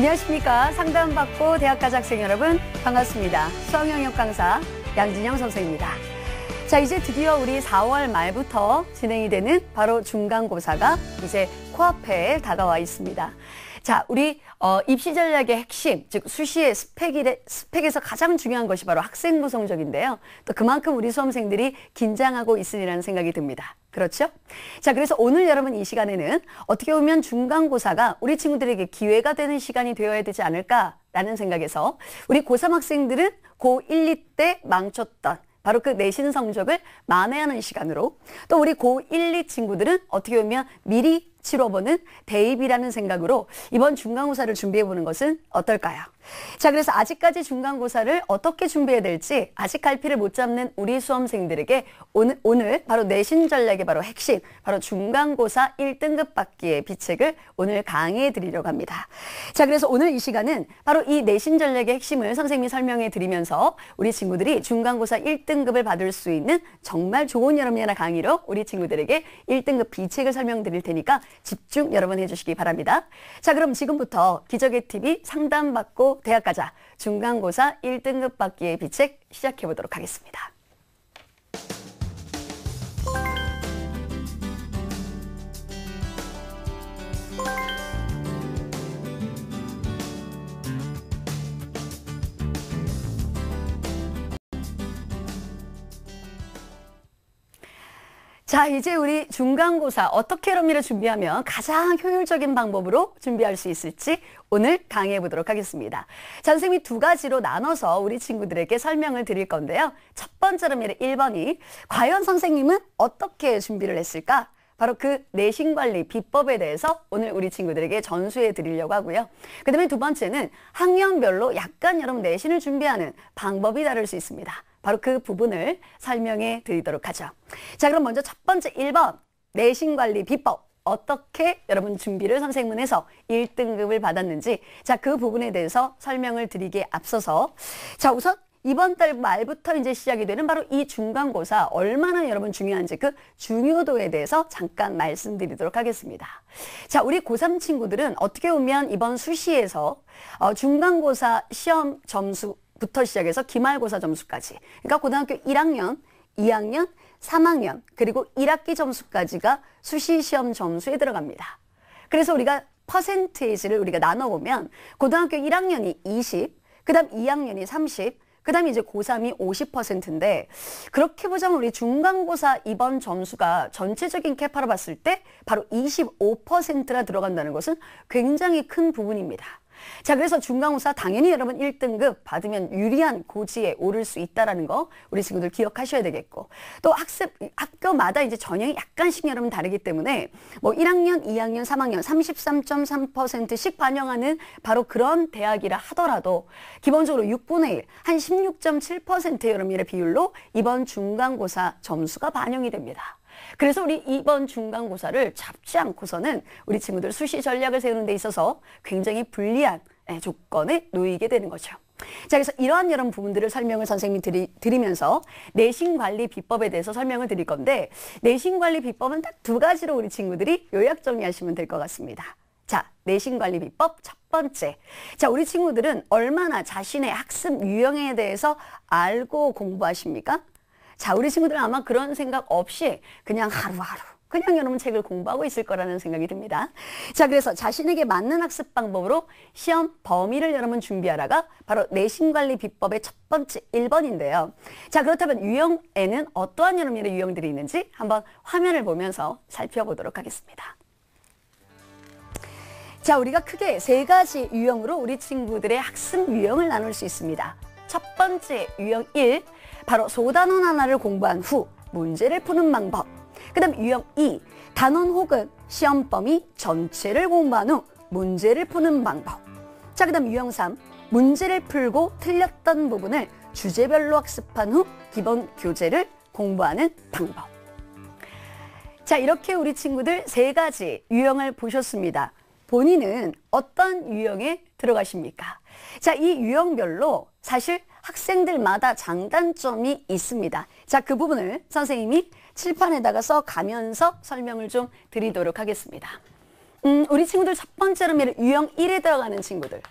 안녕하십니까. 상담받고 대학가 학생 여러분 반갑습니다. 수학영역 강사 양진영 선생입니다. 자, 이제 드디어 우리 4월 말부터 진행이 되는 바로 중간고사가 이제 코앞에 다가와 있습니다. 자, 우리 어, 입시 전략의 핵심, 즉 수시의 스펙이래 스펙에서 가장 중요한 것이 바로 학생 구성적인데요. 또 그만큼 우리 수험생들이 긴장하고 있으리라는 생각이 듭니다. 그렇죠? 자, 그래서 오늘 여러분 이 시간에는 어떻게 보면 중간고사가 우리 친구들에게 기회가 되는 시간이 되어야 되지 않을까라는 생각에서 우리 고3 학생들은 고1, 2 때 망쳤던 바로 그 내신 성적을 만회하는 시간으로 또 우리 고1, 2 친구들은 어떻게 보면 미리 7호보는 대입이라는 생각으로 이번 중간고사를 준비해 보는 것은 어떨까요? 자, 그래서 아직까지 중간고사를 어떻게 준비해야 될지 아직 갈피를 못 잡는 우리 수험생들에게 오늘, 오늘 바로 내신 전략의 바로 핵심, 바로 중간고사 1등급 받기의 비책을 오늘 강의해 드리려고 합니다. 자, 그래서 오늘 이 시간은 바로 이 내신 전략의 핵심을 선생님이 설명해 드리면서 우리 친구들이 중간고사 1등급을 받을 수 있는 정말 좋은 여름연나 강의로 우리 친구들에게 1등급 비책을 설명드릴 테니까 집중 여러분 해주시기 바랍니다. 자, 그럼 지금부터 기적의 TV 상담받고 대학 가자 중간고사 1등급 받기의 비책 시작해 보도록 하겠습니다. 자, 이제 우리 중간고사 어떻게 러미를 준비하면 가장 효율적인 방법으로 준비할 수 있을지 오늘 강의해 보도록 하겠습니다. 자, 생이두 가지로 나눠서 우리 친구들에게 설명을 드릴 건데요. 첫 번째 럼미를 1번이 과연 선생님은 어떻게 준비를 했을까? 바로 그 내신관리 비법에 대해서 오늘 우리 친구들에게 전수해 드리려고 하고요. 그 다음에 두 번째는 학년별로 약간 여러분 내신을 준비하는 방법이 다를 수 있습니다. 바로 그 부분을 설명해 드리도록 하죠. 자, 그럼 먼저 첫 번째 1번 내신관리 비법. 어떻게 여러분 준비를 선생문에서 1등급을 받았는지 자 그 부분에 대해서 설명을 드리기에 앞서서 자 우선 이번 달 말부터 이제 시작이 되는 바로 이 중간고사 얼마나 여러분 중요한지 그 중요도에 대해서 잠깐 말씀드리도록 하겠습니다. 자, 우리 고3 친구들은 어떻게 보면 이번 수시에서 어, 중간고사 시험 점수 부터 시작해서 기말고사 점수까지. 그러니까 고등학교 1학년, 2학년, 3학년, 그리고 1학기 점수까지가 수시 시험 점수에 들어갑니다. 그래서 우리가 퍼센테이지를 우리가 나눠보면 고등학교 1학년이 20, 그 다음 2학년이 30, 그 다음에 이제 고3이 50%인데 그렇게 보자면 우리 중간고사 이번 점수가 전체적인 캐파로 봤을 때 바로 25%나 들어간다는 것은 굉장히 큰 부분입니다. 자, 그래서 중간고사 당연히 여러분 1등급 받으면 유리한 고지에 오를 수 있다라는 거 우리 친구들 기억하셔야 되겠고 또 학습 학교마다 이제 전형이 약간씩 여러분 다르기 때문에 뭐 1학년, 2학년, 3학년 33.3%씩 반영하는 바로 그런 대학이라 하더라도 기본적으로 6분의 1, 한 16.7% 여러분의 비율로 이번 중간고사 점수가 반영이 됩니다. 그래서 우리 이번 중간고사를 잡지 않고서는 우리 친구들 수시 전략을 세우는 데 있어서 굉장히 불리한 예, 조건에 놓이게 되는 거죠. 자, 그래서 이러한 여러 부분들을 설명을 선생님이 드리, 드리면서 내신관리 비법에 대해서 설명을 드릴 건데 내신관리 비법은 딱 두 가지로 우리 친구들이 요약 정리하시면 될 것 같습니다. 자, 내신관리 비법 첫 번째. 자, 우리 친구들은 얼마나 자신의 학습 유형에 대해서 알고 공부하십니까? 자, 우리 친구들 은 아마 그런 생각 없이 그냥 하루하루 그냥 여러분 책을 공부하고 있을 거라는 생각이 듭니다. 자, 그래서 자신에게 맞는 학습 방법으로 시험 범위를 여러분 준비하라가 바로 내신관리 비법의 첫 번째 1번인데요. 자, 그렇다면 유형에는 어떠한 여러분의 유형들이 있는지 한번 화면을 보면서 살펴보도록 하겠습니다. 자, 우리가 크게 세 가지 유형으로 우리 친구들의 학습 유형을 나눌 수 있습니다. 첫 번째 유형 1, 바로 소단원 하나를 공부한 후 문제를 푸는 방법. 그 다음 유형 2. E, 단원 혹은 시험 범위 전체를 공부한 후 문제를 푸는 방법. 자, 그 다음 유형 3. 문제를 풀고 틀렸던 부분을 주제별로 학습한 후 기본 교재를 공부하는 방법. 자, 이렇게 우리 친구들 세 가지 유형을 보셨습니다. 본인은 어떤 유형에 들어가십니까? 자, 이 유형별로 사실 학생들마다 장단점이 있습니다. 자, 그 부분을 선생님이 칠판에다가 써 가면서 설명을 좀 드리도록 하겠습니다. 음, 우리 친구들 첫 번째로 유형 1에 들어가는 친구들.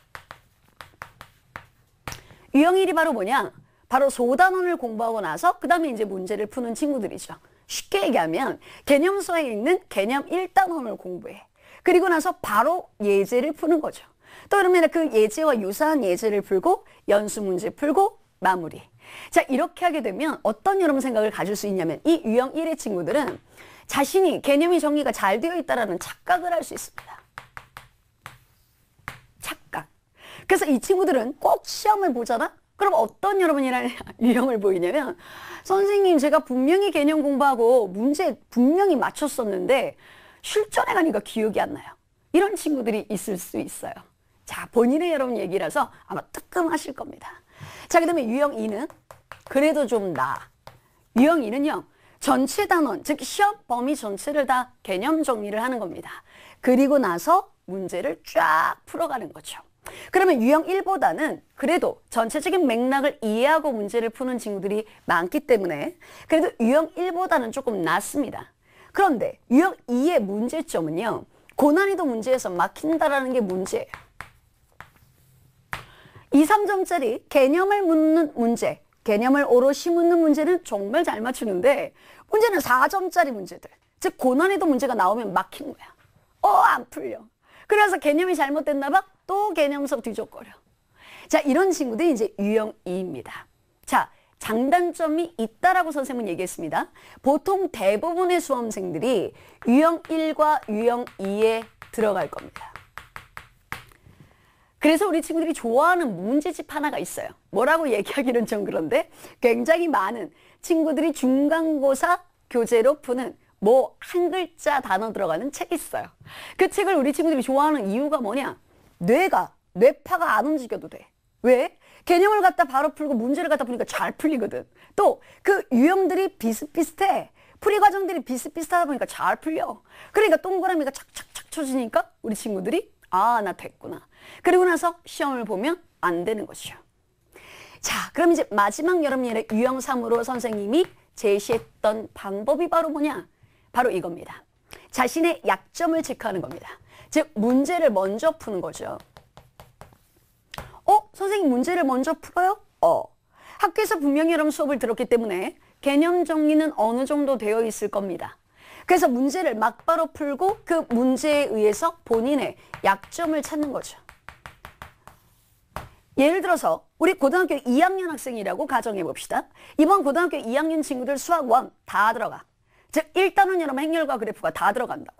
유형 1이 바로 뭐냐? 바로 소단원을 공부하고 나서 그 다음에 이제 문제를 푸는 친구들이죠. 쉽게 얘기하면 개념서에 있는 개념 1단원을 공부해. 그리고 나서 바로 예제를 푸는 거죠. 또 그러면 그 예제와 유사한 예제를 풀고 연수 문제 풀고 마무리. 자, 이렇게 하게 되면 어떤 여러분 생각을 가질 수 있냐면 이 유형 1의 친구들은 자신이 개념이 정리가 잘 되어 있다라는 착각을 할 수 있습니다. 착각. 그래서 이 친구들은 꼭 시험을 보잖아? 그럼 어떤 여러분이라는 유형을 보이냐면 선생님 제가 분명히 개념 공부하고 문제 분명히 맞췄었는데 실전에 가니까 기억이 안 나요. 이런 친구들이 있을 수 있어요. 자, 본인의 여러분 얘기라서 아마 뜨끔하실 겁니다. 자, 그 다음에 유형 2는 그래도 좀 나. 유형 2는요. 전체 단원, 즉 시험 범위 전체를 다 개념 정리를 하는 겁니다. 그리고 나서 문제를 쫙 풀어가는 거죠. 그러면 유형 1보다는 그래도 전체적인 맥락을 이해하고 문제를 푸는 친구들이 많기 때문에 그래도 유형 1보다는 조금 낫습니다. 그런데 유형 2의 문제점은요. 고난이도 문제에서 막힌다라는 게 문제예요. 2, 3점짜리 개념을 묻는 문제, 개념을 오롯이 묻는 문제는 정말 잘 맞추는데 문제는 4점짜리 문제들, 즉 고난에도 문제가 나오면 막힌 거야. 어, 안 풀려. 그래서 개념이 잘못됐나 봐? 또 개념석 뒤적거려. 자, 이런 친구들이 이제 유형 2입니다. 자, 장단점이 있다라고 선생님은 얘기했습니다. 보통 대부분의 수험생들이 유형 1과 유형 2에 들어갈 겁니다. 그래서 우리 친구들이 좋아하는 문제집 하나가 있어요. 뭐라고 얘기하기는 좀 그런데 굉장히 많은 친구들이 중간고사 교재로 푸는 뭐 한 글자 단어 들어가는 책이 있어요. 그 책을 우리 친구들이 좋아하는 이유가 뭐냐? 뇌가, 뇌파가 안 움직여도 돼. 왜? 개념을 갖다 바로 풀고 문제를 갖다 보니까 잘 풀리거든. 또 그 유형들이 비슷비슷해. 풀이 과정들이 비슷비슷하다 보니까 잘 풀려. 그러니까 동그라미가 착착착 쳐지니까 우리 친구들이 아, 나 됐구나. 그리고 나서 시험을 보면 안 되는 것이죠. 자, 그럼 이제 마지막 여름예의 유형 3으로 선생님이 제시했던 방법이 바로 뭐냐? 바로 이겁니다. 자신의 약점을 직하는 겁니다. 즉, 문제를 먼저 푸는 거죠. 어? 선생님 문제를 먼저 풀어요? 어. 학교에서 분명히 여러분 수업을 들었기 때문에 개념 정리는 어느 정도 되어 있을 겁니다. 그래서 문제를 막바로 풀고 그 문제에 의해서 본인의 약점을 찾는 거죠. 예를 들어서 우리 고등학교 2학년 학생이라고 가정해 봅시다. 이번 고등학교 2학년 친구들 수학 1다 들어가. 즉 1단원 여러분 행렬과 그래프가 다 들어간다고.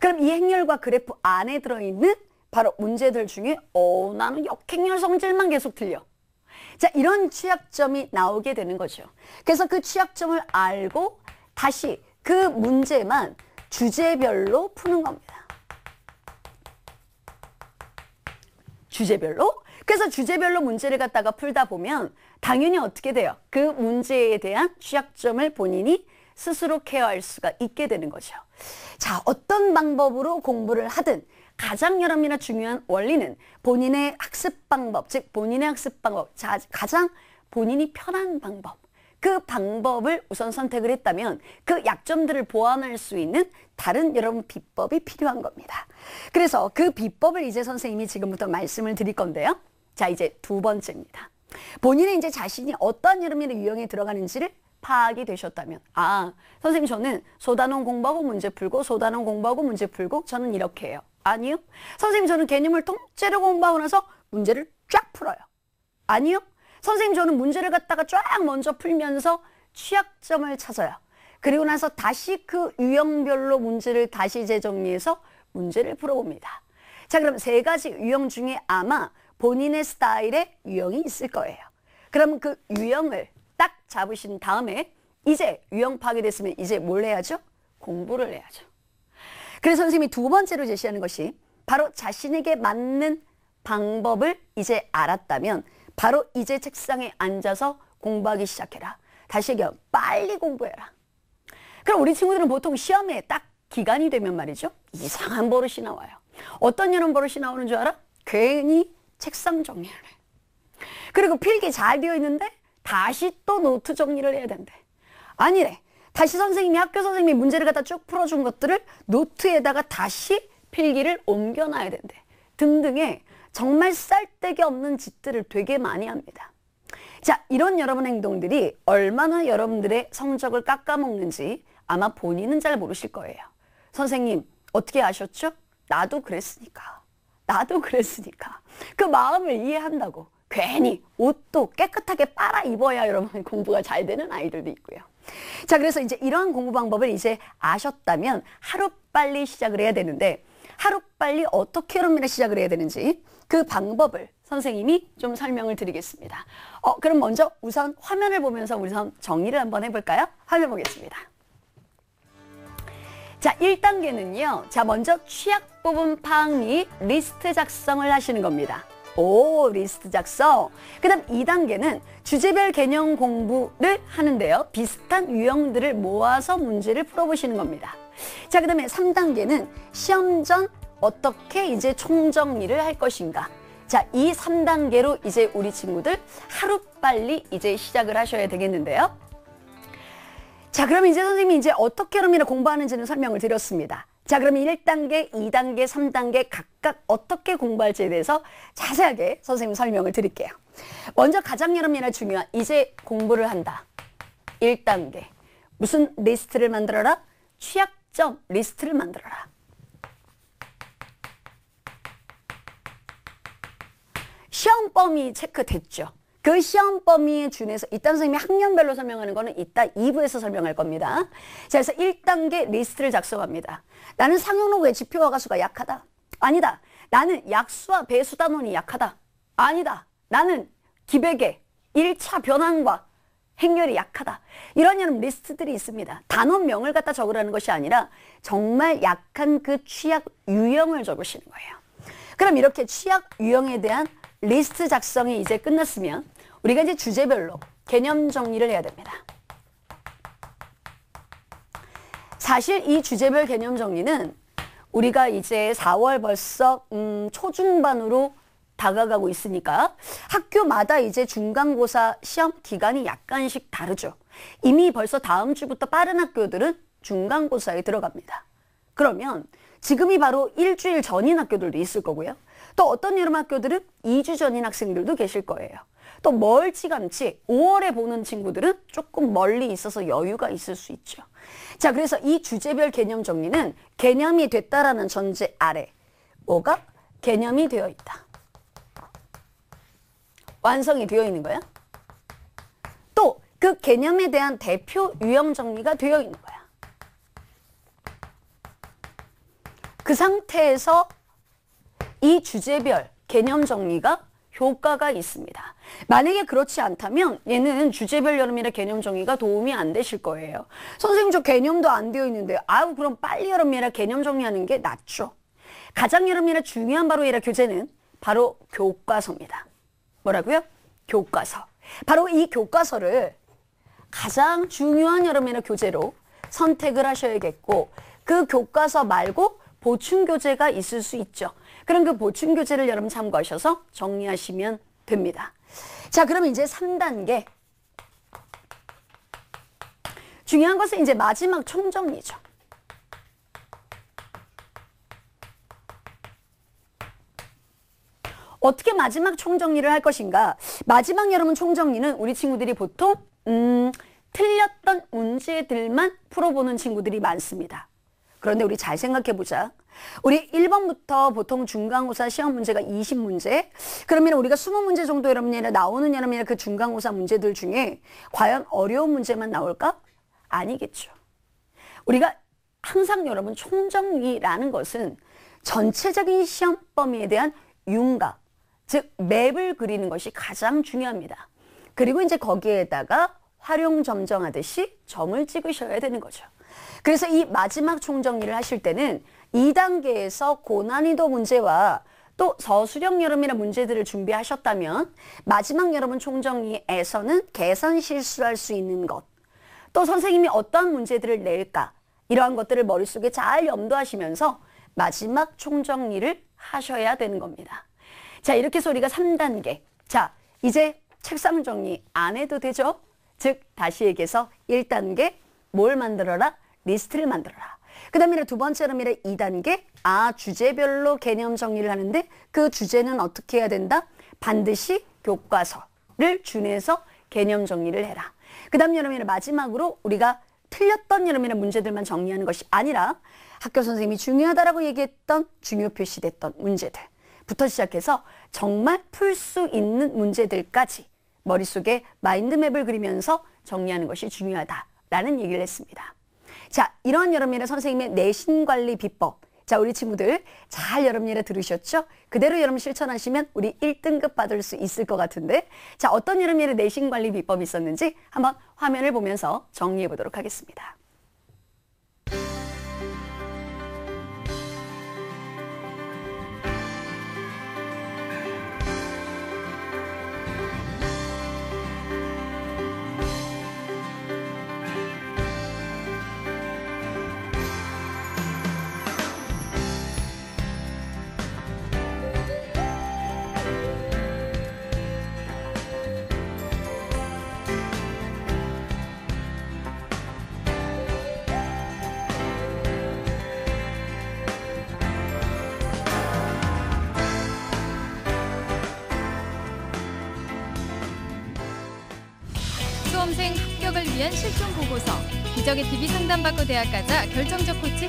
그럼 이 행렬과 그래프 안에 들어있는 바로 문제들 중에 어 나는 역행렬 성질만 계속 틀려. 자 이런 취약점이 나오게 되는 거죠. 그래서 그 취약점을 알고 다시 그 문제만 주제별로 푸는 겁니다. 주제별로 그래서 주제별로 문제를 갖다가 풀다 보면 당연히 어떻게 돼요? 그 문제에 대한 취약점을 본인이 스스로 케어할 수가 있게 되는 거죠. 자, 어떤 방법으로 공부를 하든 가장 열람이나 중요한 원리는 본인의 학습 방법, 즉 본인의 학습 방법, 자, 가장 본인이 편한 방법. 그 방법을 우선 선택을 했다면 그 약점들을 보완할 수 있는 다른 여러분 비법이 필요한 겁니다. 그래서 그 비법을 이제 선생님이 지금부터 말씀을 드릴 건데요. 자, 이제 두 번째입니다. 본인의 이제 자신이 어떤 이름으로 유형에 들어가는지를 파악이 되셨다면 아 선생님 저는 소단원 공부하고 문제 풀고 소단원 공부하고 문제 풀고 저는 이렇게 해요 아니요 선생님 저는 개념을 통째로 공부하고 나서 문제를 쫙 풀어요 아니요 선생님 저는 문제를 갖다가 쫙 먼저 풀면서 취약점을 찾아요 그리고 나서 다시 그 유형별로 문제를 다시 재정리해서 문제를 풀어봅니다 자 그럼 세 가지 유형 중에 아마 본인의 스타일의 유형이 있을 거예요. 그럼 그 유형을 딱 잡으신 다음에 이제 유형 파괴됐으면 이제 뭘 해야죠? 공부를 해야죠. 그래서 선생님이 두 번째로 제시하는 것이 바로 자신에게 맞는 방법을 이제 알았다면 바로 이제 책상에 앉아서 공부하기 시작해라. 다시 얘기하 빨리 공부해라. 그럼 우리 친구들은 보통 시험에 딱 기간이 되면 말이죠. 이상한 버릇이 나와요. 어떤 이런 버릇이 나오는 줄 알아? 괜히 책상 정리를 해. 그리고 필기 잘 되어 있는데 다시 또 노트 정리를 해야 된대. 아니래. 다시 선생님이 학교 선생님이 문제를 갖다 쭉 풀어준 것들을 노트에다가 다시 필기를 옮겨놔야 된대. 등등의 정말 쌀데기 없는 짓들을 되게 많이 합니다. 자, 이런 여러분 행동들이 얼마나 여러분들의 성적을 깎아먹는지 아마 본인은 잘 모르실 거예요. 선생님, 어떻게 아셨죠? 나도 그랬으니까. 나도 그랬으니까. 그 마음을 이해한다고. 괜히 옷도 깨끗하게 빨아 입어야 여러분 공부가 잘 되는 아이들도 있고요. 자, 그래서 이제 이러한 공부 방법을 이제 아셨다면 하루빨리 시작을 해야 되는데 하루빨리 어떻게 여러분이 시작을 해야 되는지 그 방법을 선생님이 좀 설명을 드리겠습니다. 어, 그럼 먼저 우선 화면을 보면서 우선 정리를 한번 해볼까요? 화면 보겠습니다. 자, 1단계는요. 자, 먼저 취약 부분 파악 및 리스트 작성을 하시는 겁니다. 오, 리스트 작성. 그 다음 2단계는 주제별 개념 공부를 하는데요. 비슷한 유형들을 모아서 문제를 풀어보시는 겁니다. 자, 그 다음에 3단계는 시험 전 어떻게 이제 총정리를 할 것인가. 자, 이 3단계로 이제 우리 친구들 하루빨리 이제 시작을 하셔야 되겠는데요. 자, 그럼 이제 선생님이 이제 어떻게 롬이나 공부하는지는 설명을 드렸습니다. 자, 그러면 1단계, 2단계, 3단계 각각 어떻게 공부할지에 대해서 자세하게 선생님 설명을 드릴게요. 먼저 가장 여러분이나 중요한 이제 공부를 한다. 1단계. 무슨 리스트를 만들어라? 취약점 리스트를 만들어라. 시험 범위 체크됐죠. 그 시험 범위에 준해서 이딴 선생님이 학년별로 설명하는 거는 이따 2부에서 설명할 겁니다. 자, 그래서 1단계 리스트를 작성합니다. 나는 상용로그의 지표와 가수가 약하다. 아니다. 나는 약수와 배수 단원이 약하다. 아니다. 나는 기백의 1차 변환과 행렬이 약하다. 이런 여러 리스트들이 있습니다. 단원명을 갖다 적으라는 것이 아니라 정말 약한 그 취약 유형을 적으시는 거예요. 그럼 이렇게 취약 유형에 대한 리스트 작성이 이제 끝났으면 우리가 이제 주제별로 개념 정리를 해야 됩니다. 사실 이 주제별 개념 정리는 우리가 이제 4월 벌써 음, 초중반으로 다가가고 있으니까 학교마다 이제 중간고사 시험 기간이 약간씩 다르죠. 이미 벌써 다음 주부터 빠른 학교들은 중간고사에 들어갑니다. 그러면 지금이 바로 일주일 전인 학교들도 있을 거고요. 또 어떤 여름학교들은 2주 전인 학생들도 계실 거예요. 또 멀찌감치 5월에 보는 친구들은 조금 멀리 있어서 여유가 있을 수 있죠. 자, 그래서 이 주제별 개념 정리는 개념이 됐다라는 전제 아래 뭐가 개념이 되어 있다. 완성이 되어 있는 거야. 또 그 개념에 대한 대표 유형 정리가 되어 있는 거야. 그 상태에서 이 주제별 개념 정리가 효과가 있습니다. 만약에 그렇지 않다면 얘는 주제별 여름이라 개념 정의가 도움이 안 되실 거예요. 선생님 저 개념도 안 되어 있는데 아우 그럼 빨리 여름이라 개념 정리하는 게 낫죠. 가장 여름이라 중요한 바로 이라 교재는 바로 교과서입니다. 뭐라고요? 교과서. 바로 이 교과서를 가장 중요한 여름이라 교재로 선택을 하셔야겠고 그 교과서 말고 보충 교재가 있을 수 있죠. 그런 그 보충 교재를 여러분 참고하셔서 정리하시면 됩니다. 자, 그러 이제 3단계. 중요한 것은 이제 마지막 총정리죠. 어떻게 마지막 총정리를 할 것인가? 마지막 여러분 총정리는 우리 친구들이 보통 음, 틀렸던 문제들만 풀어보는 친구들이 많습니다. 그런데 우리 잘 생각해 보자. 우리 1번부터 보통 중간고사 시험 문제가 20문제 그러면 우리가 20문제 정도 여러분이나 나오는 여러분이나 그 중간고사 문제들 중에 과연 어려운 문제만 나올까? 아니겠죠. 우리가 항상 여러분 총정리라는 것은 전체적인 시험 범위에 대한 윤곽, 즉 맵을 그리는 것이 가장 중요합니다. 그리고 이제 거기에다가 활용 점정하듯이 점을 찍으셔야 되는 거죠. 그래서 이 마지막 총정리를 하실 때는 2단계에서 고난이도 문제와 또 서수령 여름이라는 문제들을 준비하셨다면 마지막 여러분 총정리에서는 개선 실수할 수 있는 것, 또 선생님이 어떠한 문제들을 낼까 이러한 것들을 머릿속에 잘 염두하시면서 마지막 총정리를 하셔야 되는 겁니다. 자 이렇게 해서 우리가 3단계 자 이제 책상 정리 안 해도 되죠? 즉 다시 얘기해서 1단계 뭘 만들어라? 리스트를 만들어라. 그 다음에 두 번째로 미래 2단계 아 주제별로 개념 정리를 하는데 그 주제는 어떻게 해야 된다? 반드시 교과서를 준해서 개념 정리를 해라. 그 다음 여러분 마지막으로 우리가 틀렸던 여러분의 문제들만 정리하는 것이 아니라 학교 선생님이 중요하다라고 얘기했던 중요 표시됐던 문제들부터 시작해서 정말 풀 수 있는 문제들까지 머릿속에 마인드맵을 그리면서 정리하는 것이 중요하다라는 얘기를 했습니다. 자, 이런 여름분의 선생님의 내신 관리 비법. 자, 우리 친구들 잘여름분이라 들으셨죠? 그대로 여러분 실천하시면 우리 1등급 받을 수 있을 것 같은데 자, 어떤 여름분의 내신 관리 비법이 있었는지 한번 화면을 보면서 정리해 보도록 하겠습니다. 위한 실종 보고서, 기적의 TV 상담받고 대학 가자 결정적 코치 3.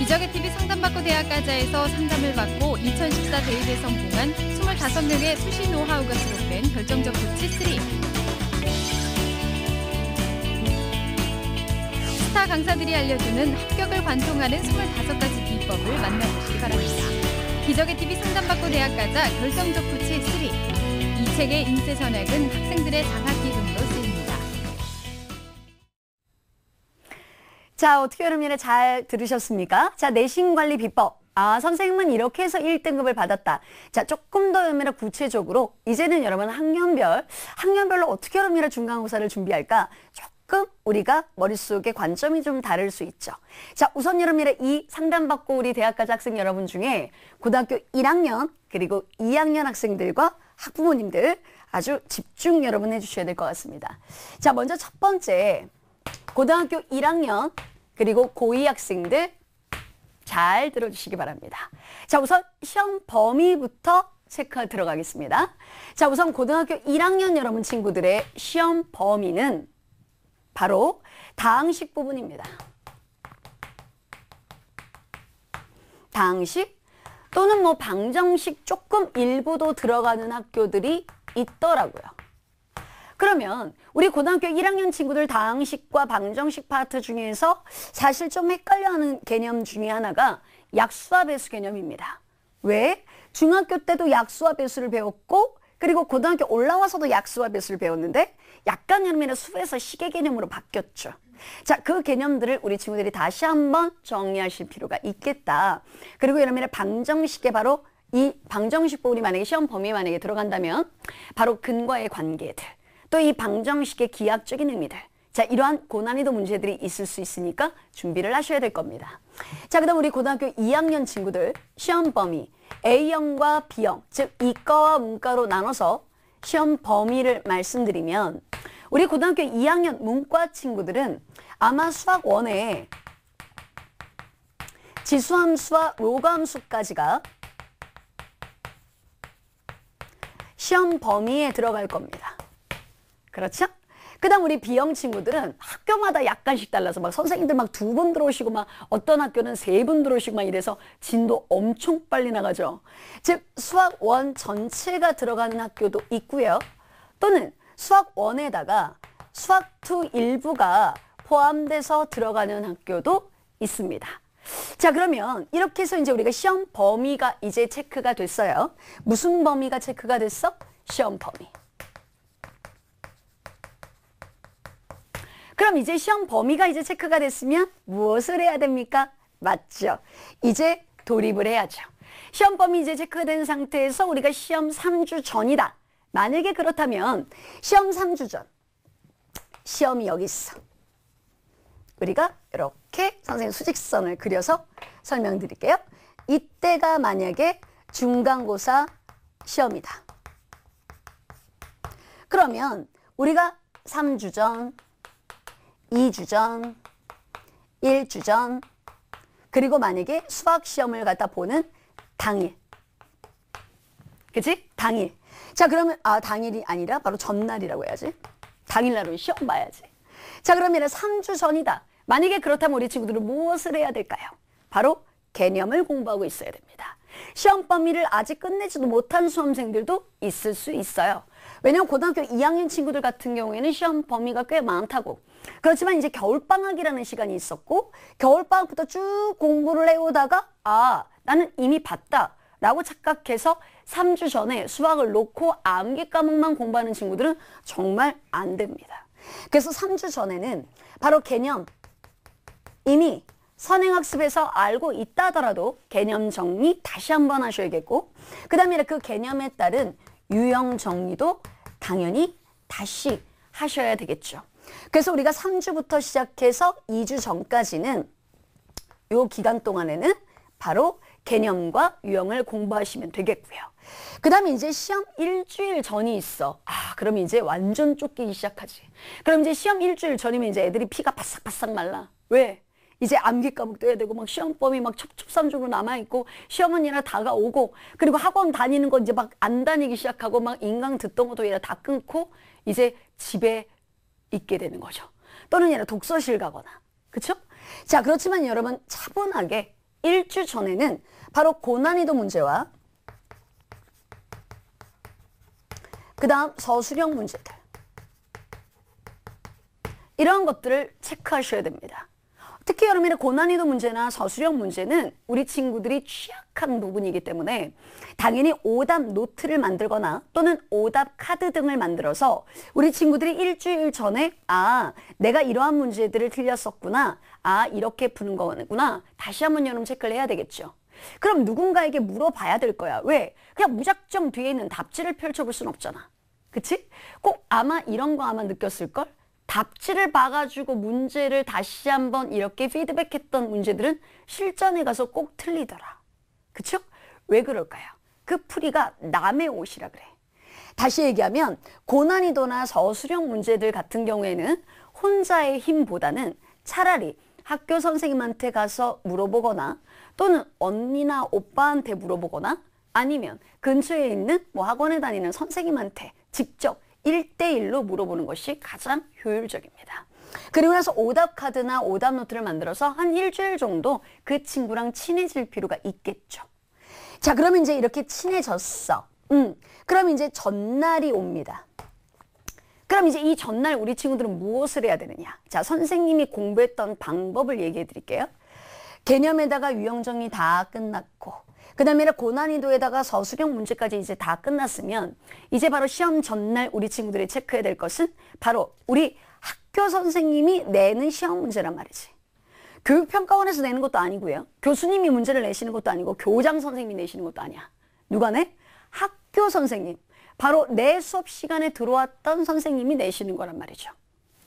기적의 TV 상담받고 대학가자에서 상담을 받고 2014 대입에 성공한 25명의 수시 노하우가 수록 되는 결정적 조치 3. 스타 강사들이 알려주는 합격을 관통하는 25가지 비법을 만나보시기 바랍니다. 기적의 TV 상담받고 대학 가자 결정적 부치 3. 이 책의 인쇄 전략은 학생들의 장학 기금으로 쓰입니다. 자, 어떻게 여러분이 잘 들으셨습니까? 자, 내신 관리 비법. 아, 선생님은 이렇게 해서 1등급을 받았다. 자, 조금 더 의미를 구체적으로 이제는 여러분 학년별, 학년별로 어떻게 여러분이 중간고사를 준비할까? 조금 우리가 머릿속에 관점이 좀 다를 수 있죠. 자, 우선 여러분이라 이 상담받고 우리 대학까지 학생 여러분 중에 고등학교 1학년 그리고 2학년 학생들과 학부모님들 아주 집중 여러분 해주셔야 될 것 같습니다. 자, 먼저 첫 번째 고등학교 1학년 그리고 고2 학생들 잘 들어주시기 바랍니다. 자, 우선 시험 범위부터 체크 들어가겠습니다. 자, 우선 고등학교 1학년 여러분 친구들의 시험 범위는 바로 다항식 부분입니다. 다항식 또는 뭐 방정식 조금 일부도 들어가는 학교들이 있더라고요. 그러면 우리 고등학교 1학년 친구들 다항식과 방정식 파트 중에서 사실 좀 헷갈려하는 개념 중에 하나가 약수와 배수 개념입니다. 왜? 중학교 때도 약수와 배수를 배웠고 그리고 고등학교 올라와서도 약수와 배수를 배웠는데 약간 의미는 수에서 시계 개념으로 바뀌었죠. 자, 그 개념들을 우리 친구들이 다시 한번 정리하실 필요가 있겠다. 그리고 여러분의 방정식에 바로 이 방정식 부분이 만약에 시험 범위에 만약에 들어간다면 바로 근과의 관계들 또이 방정식의 기하적인 의미들 자, 이러한 고난이도 문제들이 있을 수 있으니까 준비를 하셔야 될 겁니다. 자, 그 다음 우리 고등학교 2학년 친구들 시험 범위 A형과 B형, 즉 이과와 문과로 나눠서 시험 범위를 말씀드리면 우리 고등학교 2학년 문과 친구들은 아마 수학 원에 지수함수와 로감수까지가 시험 범위에 들어갈 겁니다. 그렇죠? 그 다음 우리 B형 친구들은 학교마다 약간씩 달라서 막 선생님들 막 두 분 들어오시고 막 어떤 학교는 세 분 들어오시고 막 이래서 진도 엄청 빨리 나가죠. 즉 수학 원 전체가 들어가는 학교도 있고요. 또는 수학 원에다가 수학 투 일부가 포함돼서 들어가는 학교도 있습니다. 자 그러면 이렇게 해서 이제 우리가 시험 범위가 이제 체크가 됐어요. 무슨 범위가 체크가 됐어? 시험 범위. 그럼 이제 시험 범위가 이제 체크가 됐으면 무엇을 해야 됩니까? 맞죠. 이제 돌입을 해야죠. 시험 범위 이제 체크된 상태에서 우리가 시험 3주 전이다. 만약에 그렇다면 시험 3주 전 시험이 여기 있어. 우리가 이렇게 선생님 수직선을 그려서 설명드릴게요. 이때가 만약에 중간고사 시험이다. 그러면 우리가 3주 전, 2주 전, 1주 전, 그리고 만약에 수학 시험을 갖다 보는 당일. 그치? 당일. 자, 그러면, 아, 당일이 아니라 바로 전날이라고 해야지. 당일날로 시험 봐야지. 자, 그러면 3주 전이다. 만약에 그렇다면 우리 친구들은 무엇을 해야 될까요? 바로 개념을 공부하고 있어야 됩니다. 시험 범위를 아직 끝내지도 못한 수험생들도 있을 수 있어요. 왜냐하면 고등학교 2학년 친구들 같은 경우에는 시험 범위가 꽤 많다고 그렇지만 이제 겨울방학이라는 시간이 있었고 겨울방학부터 쭉 공부를 해오다가 아 나는 이미 봤다 라고 착각해서 3주 전에 수학을 놓고 암기 과목만 공부하는 친구들은 정말 안 됩니다. 그래서 3주 전에는 바로 개념 이미 선행학습에서 알고 있다 하더라도 개념 정리 다시 한번 하셔야겠고 그 다음에 그 개념에 따른 유형 정리도 당연히 다시 하셔야 되겠죠. 그래서 우리가 3주부터 시작해서 2주 전까지는 요 기간 동안에는 바로 개념과 유형을 공부하시면 되겠고요. 그 다음에 이제 시험 일주일 전이 있어. 아, 그럼 이제 완전 쫓기기 시작하지. 그럼 이제 시험 일주일 전이면 이제 애들이 피가 바싹바싹 말라. 왜? 이제 암기 과목도 해야 되고 막 시험범위 막 첩첩산중으로 남아 있고 시험은이나 다가오고 그리고 학원 다니는 거 이제 막 안 다니기 시작하고 막 인강 듣던 것도 얘라 다 끊고 이제 집에 있게 되는 거죠. 또는 예를 독서실 가거나. 그렇죠? 자, 그렇지만 여러분 차분하게 일주 전에는 바로 고난이도 문제와 그 다음 서술형 문제들 이러 것들을 체크하셔야 됩니다. 특히 여러분의 고난이도 문제나 서술형 문제는 우리 친구들이 취약한 부분이기 때문에 당연히 오답 노트를 만들거나 또는 오답 카드 등을 만들어서 우리 친구들이 일주일 전에 아 내가 이러한 문제들을 틀렸었구나 아 이렇게 푸는 거구나 다시 한번 여러분 체크를 해야 되겠죠. 그럼 누군가에게 물어봐야 될 거야. 왜? 그냥 무작정 뒤에 있는 답지를 펼쳐볼 순 없잖아. 그치? 꼭 아마 이런 거 아마 느꼈을걸? 답지를 봐가지고 문제를 다시 한번 이렇게 피드백했던 문제들은 실전에 가서 꼭 틀리더라. 그쵸? 왜 그럴까요? 그 풀이가 남의 옷이라 그래. 다시 얘기하면 고난이도나 저수령 문제들 같은 경우에는 혼자의 힘보다는 차라리 학교 선생님한테 가서 물어보거나 또는 언니나 오빠한테 물어보거나 아니면 근처에 있는 뭐 학원에 다니는 선생님한테 직접 1대1로 물어보는 것이 가장 효율적입니다. 그리고 나서 오답 카드나 오답 노트를 만들어서 한 일주일 정도 그 친구랑 친해질 필요가 있겠죠. 자, 그러 이제 이렇게 친해졌어. 음, 그럼 이제 전날이 옵니다. 그럼 이제 이 전날 우리 친구들은 무엇을 해야 되느냐? 자, 선생님이 공부했던 방법을 얘기해 드릴게요. 개념에다가 유형정이 다 끝났고, 그다음에 고난이도에다가 서술형 문제까지 이제 다 끝났으면 이제 바로 시험 전날 우리 친구들이 체크해야 될 것은 바로 우리 학교 선생님이 내는 시험 문제란 말이지. 교육평가원에서 내는 것도 아니고요. 교수님이 문제를 내시는 것도 아니고 교장 선생님이 내시는 것도 아니야. 누가 내? 학교 선생님. 바로 내 수업 시간에 들어왔던 선생님이 내시는 거란 말이죠.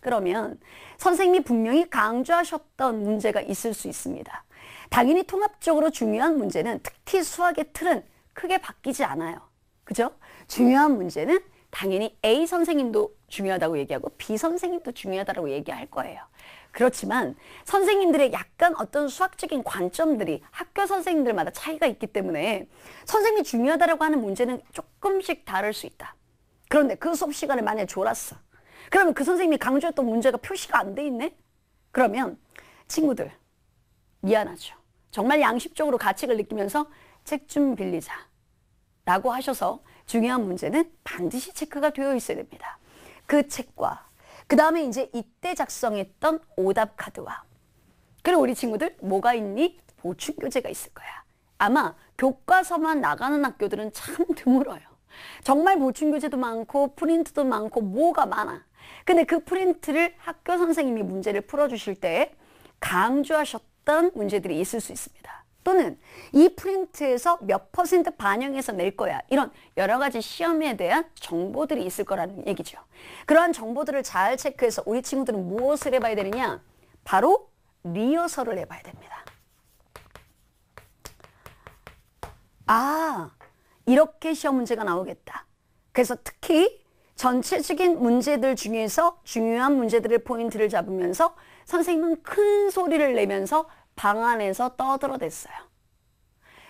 그러면 선생님이 분명히 강조하셨던 문제가 있을 수 있습니다. 당연히 통합적으로 중요한 문제는 특히 수학의 틀은 크게 바뀌지 않아요. 그죠? 중요한 문제는 당연히 A 선생님도 중요하다고 얘기하고 B 선생님도 중요하다고 얘기할 거예요. 그렇지만 선생님들의 약간 어떤 수학적인 관점들이 학교 선생님들마다 차이가 있기 때문에 선생님이 중요하다고 하는 문제는 조금씩 다를 수 있다. 그런데 그 수업 시간에 만약에 졸았어. 그러면 그 선생님이 강조했던 문제가 표시가 안 돼 있네? 그러면 친구들 미안하죠. 정말 양심적으로 가책을 느끼면서 책 좀 빌리자. 라고 하셔서 중요한 문제는 반드시 체크가 되어 있어야 됩니다. 그 책과 그 다음에 이제 이때 작성했던 오답 카드와 그리고 우리 친구들 뭐가 있니? 보충 교재가 있을 거야. 아마 교과서만 나가는 학교들은 참 드물어요. 정말 보충 교재도 많고 프린트도 많고 뭐가 많아. 근데 그 프린트를 학교 선생님이 문제를 풀어주실 때 강조하셨던 어떤 문제들이 있을 수 있습니다. 또는 이 프린트에서 몇 퍼센트 반영해서 낼 거야. 이런 여러 가지 시험에 대한 정보들이 있을 거라는 얘기죠. 그러한 정보들을 잘 체크해서 우리 친구들은 무엇을 해봐야 되느냐? 바로 리허설을 해봐야 됩니다. 아, 이렇게 시험 문제가 나오겠다. 그래서 특히 전체적인 문제들 중에서 중요한 문제들의 포인트를 잡으면서 선생님은 큰 소리를 내면서 방 안에서 떠들어댔어요.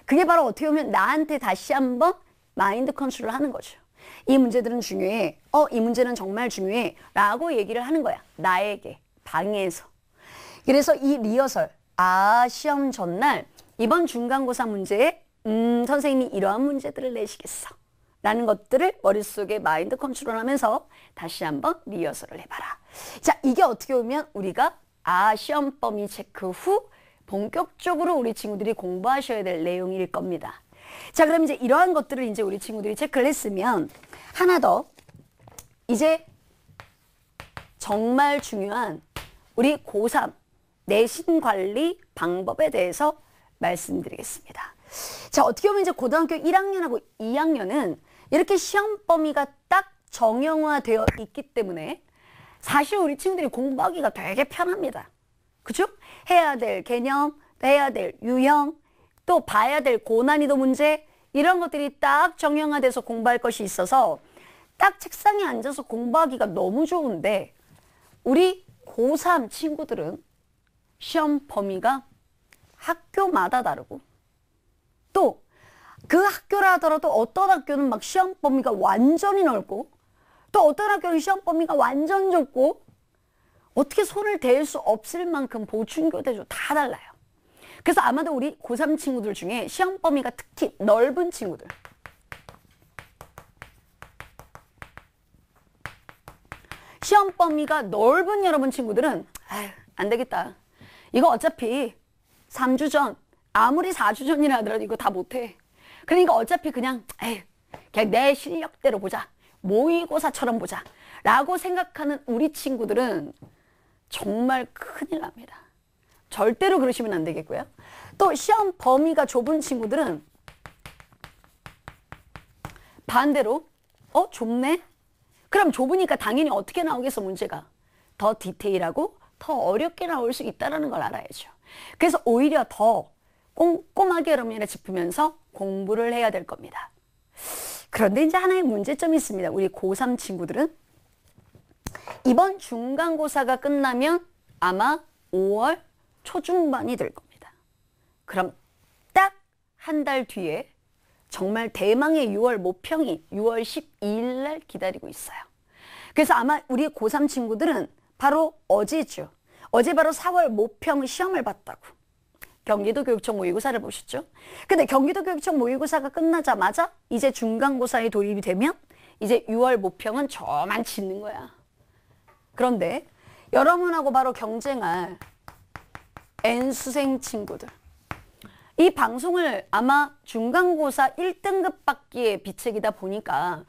그게 바로 어떻게 보면 나한테 다시 한번 마인드 컨트롤 하는 거죠. 이 문제들은 중요해. 어, 이 문제는 정말 중요해. 라고 얘기를 하는 거야. 나에게. 방에서. 그래서 이 리허설. 아, 시험 전날 이번 중간고사 문제에 음, 선생님이 이러한 문제들을 내시겠어. 라는 것들을 머릿속에 마인드 컨트롤 하면서 다시 한번 리허설을 해봐라. 자, 이게 어떻게 보면 우리가 아 시험 범위 체크 후 본격적으로 우리 친구들이 공부하셔야 될 내용일 겁니다. 자 그럼 이제 이러한 것들을 이제 우리 친구들이 체크를 했으면 하나 더 이제 정말 중요한 우리 고3 내신 관리 방법에 대해서 말씀드리겠습니다. 자 어떻게 보면 이제 고등학교 1학년하고 2학년은 이렇게 시험 범위가 딱 정형화되어 있기 때문에 사실 우리 친구들이 공부하기가 되게 편합니다. 그죠? 해야 될 개념, 해야 될 유형, 또 봐야 될 고난이도 문제 이런 것들이 딱 정형화돼서 공부할 것이 있어서 딱 책상에 앉아서 공부하기가 너무 좋은데 우리 고3 친구들은 시험 범위가 학교마다 다르고 또 그 학교라 하더라도 어떤 학교는 막 시험 범위가 완전히 넓고 또 어떤 학교는 시험 범위가 완전 좁고 어떻게 손을 댈 수 없을 만큼 보충교대조 다 달라요. 그래서 아마도 우리 고3 친구들 중에 시험 범위가 특히 넓은 친구들 시험 범위가 넓은 여러분 친구들은 아휴 안 되겠다. 이거 어차피 3주 전 아무리 4주 전이라 하더라도 이거 다 못해. 그러니까 어차피 그냥 에휴 그냥 내 실력대로 보자. 모의고사처럼 보자 라고 생각하는 우리 친구들은 정말 큰일 납니다. 절대로 그러시면 안 되겠고요. 또 시험 범위가 좁은 친구들은 반대로 어? 좁네? 그럼 좁으니까 당연히 어떻게 나오겠어 문제가 더 디테일하고 더 어렵게 나올 수 있다는 걸 알아야죠. 그래서 오히려 더 꼼꼼하게 여러분이 짚으면서 공부를 해야 될 겁니다. 그런데 이제 하나의 문제점이 있습니다. 우리 고3 친구들은 이번 중간고사가 끝나면 아마 5월 초중반이 될 겁니다. 그럼 딱 한 달 뒤에 정말 대망의 6월 모평이 6월 12일 날 기다리고 있어요. 그래서 아마 우리 고3 친구들은 바로 어제죠. 어제 바로 4월 모평 시험을 봤다고. 경기도 교육청 모의고사를 보셨죠? 근데 경기도 교육청 모의고사가 끝나자마자 이제 중간고사에 돌입이 되면 이제 6월 모평은 저만 짓는 거야. 그런데 여러분하고 바로 경쟁할 N수생 친구들. 이 방송을 아마 중간고사 1등급 받기에 비책이다 보니까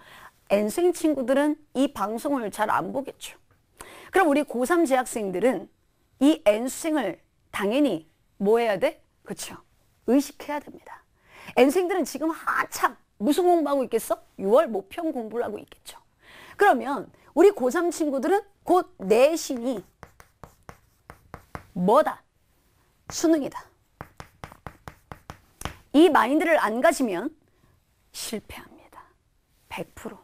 N수생 친구들은 이 방송을 잘 안 보겠죠. 그럼 우리 고3 재학생들은 이 N수생을 당연히 뭐 해야 돼? 그렇죠. 의식해야 됩니다. N생들은 지금 한참 무슨 공부하고 있겠어? 6월 모평 공부를 하고 있겠죠. 그러면 우리 고3 친구들은 곧 내신이 뭐다? 수능이다. 이 마인드를 안 가지면 실패합니다. 100%.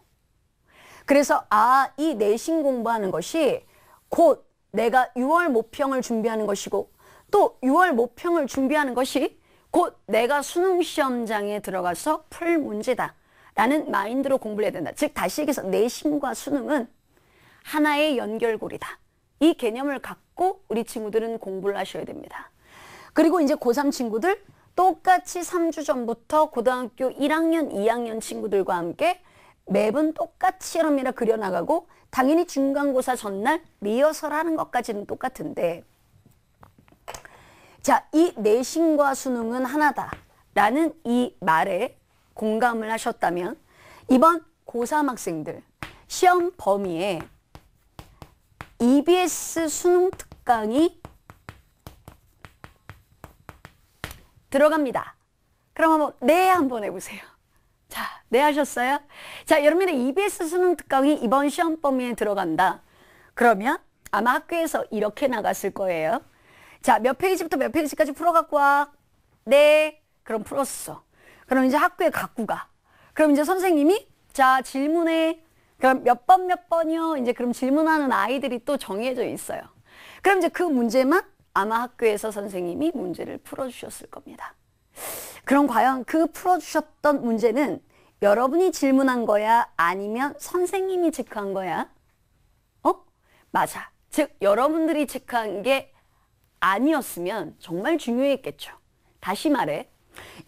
그래서 아, 이 내신 공부하는 것이 곧 내가 6월 모평을 준비하는 것이고 또 6월 모평을 준비하는 것이 곧 내가 수능 시험장에 들어가서 풀 문제다. 라는 마인드로 공부를 해야 된다. 즉, 다시 얘기해서 내신과 수능은 하나의 연결고리다. 이 개념을 갖고 우리 친구들은 공부를 하셔야 됩니다. 그리고 이제 고3 친구들 똑같이 3주 전부터 고등학교 1학년, 2학년 친구들과 함께 맵은 똑같이 여러이라 그려나가고 당연히 중간고사 전날 리허설하는 것까지는 똑같은데 자, 이 내신과 수능은 하나다. 라는 이 말에 공감을 하셨다면 이번 고3 학생들 시험 범위에 EBS 수능 특강이 들어갑니다. 그럼 한번 네 한번 해보세요. 자, 네 하셨어요? 자, 여러분의 EBS 수능 특강이 이번 시험 범위에 들어간다. 그러면 아마 학교에서 이렇게 나갔을 거예요. 자, 몇 페이지부터 몇 페이지까지 풀어갖고 와. 네. 그럼 풀었어. 그럼 이제 학교에 갖고 가. 그럼 이제 선생님이 자, 질문해. 그럼 몇 번 몇 번이요. 이제 그럼 질문하는 아이들이 또 정해져 있어요. 그럼 이제 그 문제만 아마 학교에서 선생님이 문제를 풀어주셨을 겁니다. 그럼 과연 그 풀어주셨던 문제는 여러분이 질문한 거야? 아니면 선생님이 체크한 거야? 어? 맞아. 즉, 여러분들이 체크한 게 아니었으면 정말 중요했겠죠. 다시 말해,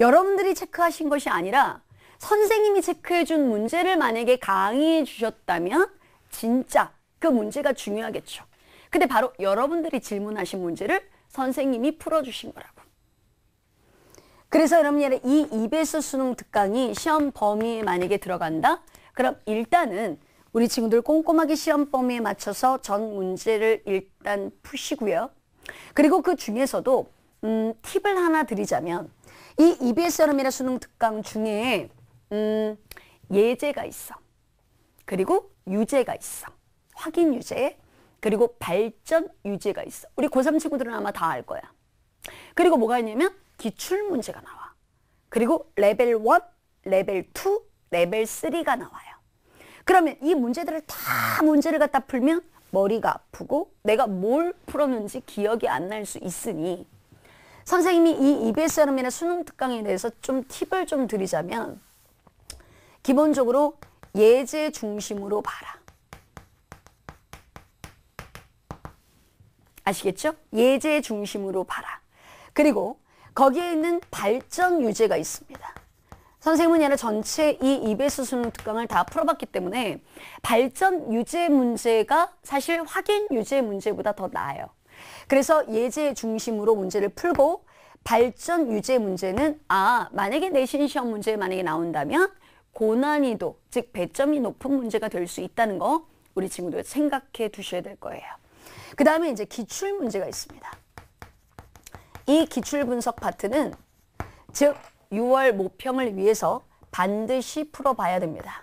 여러분들이 체크하신 것이 아니라 선생님이 체크해 준 문제를 만약에 강의해 주셨다면 진짜 그 문제가 중요하겠죠. 근데 바로 여러분들이 질문하신 문제를 선생님이 풀어주신 거라고. 그래서 여러분 예를 이 EBS 수능 특강이 시험 범위에 만약에 들어간다? 그럼 일단은 우리 친구들 꼼꼼하게 시험 범위에 맞춰서 전 문제를 일단 푸시고요. 그리고 그 중에서도 음, 팁을 하나 드리자면 이 EBS 여름이라 수능 특강 중에 음, 예제가 있어. 그리고 유제가 있어. 확인 유제 그리고 발전 유제가 있어. 우리 고3 친구들은 아마 다 알 거야. 그리고 뭐가 있냐면 기출 문제가 나와. 그리고 레벨 1, 레벨 2, 레벨 3가 나와요. 그러면 이 문제들을 다 문제를 갖다 풀면 머리가 아프고 내가 뭘 풀었는지 기억이 안 날 수 있으니 선생님이 이 EBS 여름이나 수능 특강에 대해서 좀 팁을 좀 드리자면 기본적으로 예제 중심으로 봐라. 아시겠죠? 예제 중심으로 봐라. 그리고 거기에 있는 발전 유제가 있습니다. 선생문예는 전체 이 이베스 수능 특강을 다 풀어봤기 때문에 발전 유죄 문제가 사실 확인 유죄 문제보다 더 나아요. 그래서 예제 중심으로 문제를 풀고 발전 유죄 문제는 아 만약에 내신 시험 문제에 만약에 나온다면 고난이도 즉 배점이 높은 문제가 될 수 있다는 거 우리 친구들 생각해 두셔야 될 거예요. 그 다음에 이제 기출 문제가 있습니다. 이 기출 분석 파트는 즉 6월 모평을 위해서 반드시 풀어봐야 됩니다.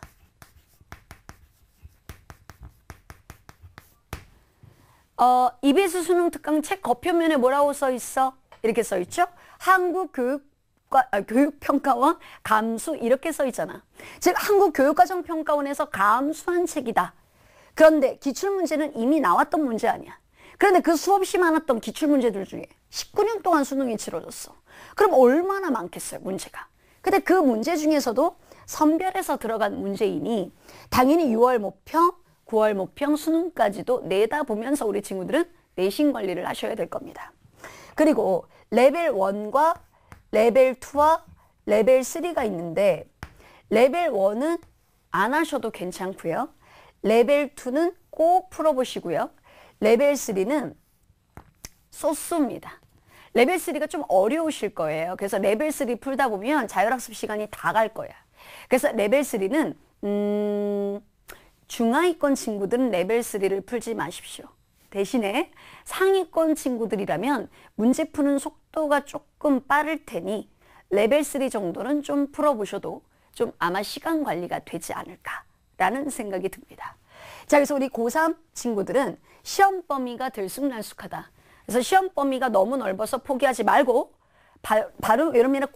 어, 이베스 수능 특강 책 겉표면에 뭐라고 써 있어? 이렇게 써 있죠? 한국 교육 아, 교육평가원 감수 이렇게 써 있잖아. 즉 한국교육과정평가원에서 감수한 책이다. 그런데 기출문제는 이미 나왔던 문제 아니야. 그런데 그 수없이 많았던 기출문제들 중에 19년 동안 수능이 치러졌어. 그럼 얼마나 많겠어요, 문제가. 근데 그 문제 중에서도 선별해서 들어간 문제이니 당연히 6월 모평, 9월 모평 수능까지도 내다보면서 우리 친구들은 내신 관리를 하셔야 될 겁니다. 그리고 레벨 1과 레벨 2와 레벨 3가 있는데 레벨 1은 안 하셔도 괜찮고요. 레벨 2는 꼭 풀어보시고요. 레벨 3는 소수입니다. 레벨 3가 좀 어려우실 거예요. 그래서 레벨 3 풀다 보면 자율학습 시간이 다 갈 거야. 그래서 레벨 3는 음, 중하위권 친구들은 레벨 3를 풀지 마십시오. 대신에 상위권 친구들이라면 문제 푸는 속도가 조금 빠를 테니 레벨 3 정도는 좀 풀어보셔도 좀 아마 시간 관리가 되지 않을까라는 생각이 듭니다. 자, 그래서 우리 고3 친구들은 시험 범위가 들쑥날쑥하다. 그래서 시험 범위가 너무 넓어서 포기하지 말고 바, 바로 여러분의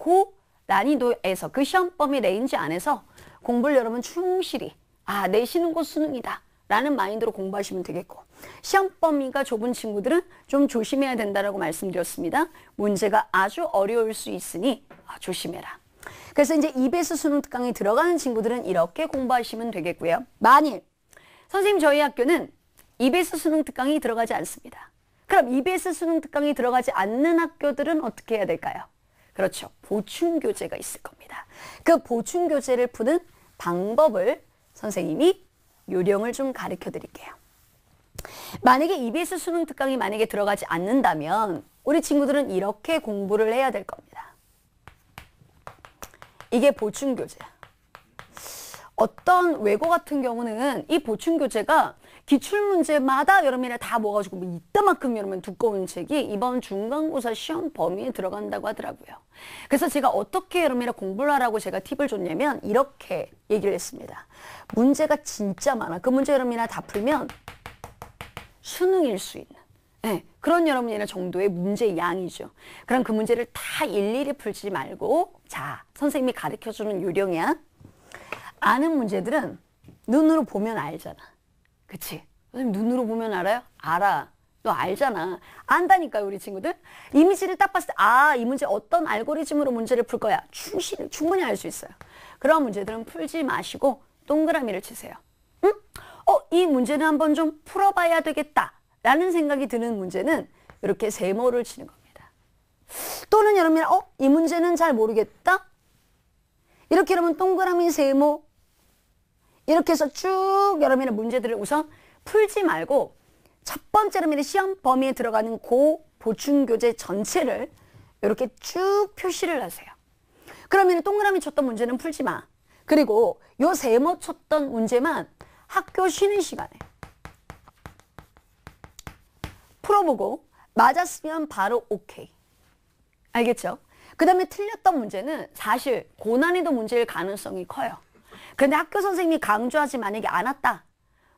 고난이도에서 그 시험 범위 레인지 안에서 공부를 여러분 충실히 아내시는곳 수능이다 라는 마인드로 공부하시면 되겠고 시험 범위가 좁은 친구들은 좀 조심해야 된다라고 말씀드렸습니다. 문제가 아주 어려울 수 있으니 아, 조심해라. 그래서 이제 EBS 수능 특강에 들어가는 친구들은 이렇게 공부하시면 되겠고요. 만일 선생님 저희 학교는 EBS 수능 특강이 들어가지 않습니다. 그럼 EBS 수능 특강이 들어가지 않는 학교들은 어떻게 해야 될까요? 그렇죠. 보충 교재가 있을 겁니다. 그 보충 교재를 푸는 방법을 선생님이 요령을 좀 가르쳐 드릴게요. 만약에 EBS 수능 특강이 만약에 들어가지 않는다면 우리 친구들은 이렇게 공부를 해야 될 겁니다. 이게 보충 교재 어떤 외고 같은 경우는 이 보충 교재가 기출 문제마다 여러분이 다 모아가지고 뭐 이따만큼 여러분 두꺼운 책이 이번 중간고사 시험 범위에 들어간다고 하더라고요. 그래서 제가 어떻게 여러분이 공부를 하라고 제가 팁을 줬냐면 이렇게 얘기를 했습니다. 문제가 진짜 많아. 그 문제 여러분이다 풀면 수능일 수 있는. 네, 그런 여러분이 정도의 문제 양이죠. 그럼 그 문제를 다 일일이 풀지 말고 자 선생님이 가르쳐주는 요령이야. 아는 문제들은 눈으로 보면 알잖아. 그치? 선생님 눈으로 보면 알아요? 알아. 너 알잖아. 안다니까요, 우리 친구들. 이미지를 딱 봤을 때, 아, 이 문제 어떤 알고리즘으로 문제를 풀 거야. 충신, 충분히 알 수 있어요. 그런 문제들은 풀지 마시고 동그라미를 치세요. 응? 어, 이 문제는 한번 좀 풀어봐야 되겠다. 라는 생각이 드는 문제는 이렇게 세모를 치는 겁니다. 또는 여러분이, 어, 이 문제는 잘 모르겠다? 이렇게 그러면 동그라미 세모, 이렇게 해서 쭉 여러분의 문제들을 우선 풀지 말고 첫 번째 여러분의 시험 범위에 들어가는 고 보충 교재 전체를 이렇게 쭉 표시를 하세요. 그러면 동그라미 쳤던 문제는 풀지 마. 그리고 요 세모 쳤던 문제만 학교 쉬는 시간에 풀어보고 맞았으면 바로 오케이. 알겠죠? 그 다음에 틀렸던 문제는 사실 고난이도 문제일 가능성이 커요. 근데 학교 선생님이 강조하지 만약에 않았다.